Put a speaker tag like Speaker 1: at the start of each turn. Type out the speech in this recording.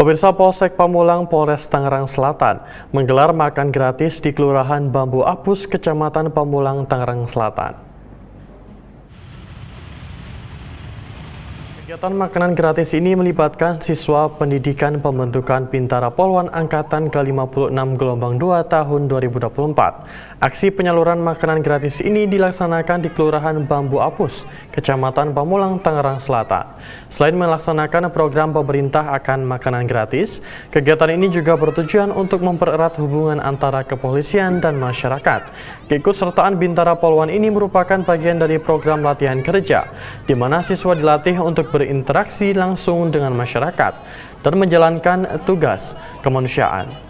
Speaker 1: Pemirsa Polsek Pamulang Polres Tangerang Selatan menggelar makan gratis di Kelurahan Bambu Apus, Kecamatan Pamulang, Tangerang Selatan. Kegiatan makanan gratis ini melibatkan siswa pendidikan pembentukan Bintara Polwan Angkatan ke-56 Gelombang 2 tahun 2024. Aksi penyaluran makanan gratis ini dilaksanakan di Kelurahan Bambu Apus, Kecamatan Pamulang, Tangerang Selatan. Selain melaksanakan program pemerintah akan makanan gratis, kegiatan ini juga bertujuan untuk mempererat hubungan antara kepolisian dan masyarakat. Keikutsertaan Bintara Polwan ini merupakan bagian dari program latihan kerja, di mana siswa dilatih untuk berinteraksi langsung dengan masyarakat dan menjalankan tugas kemanusiaan.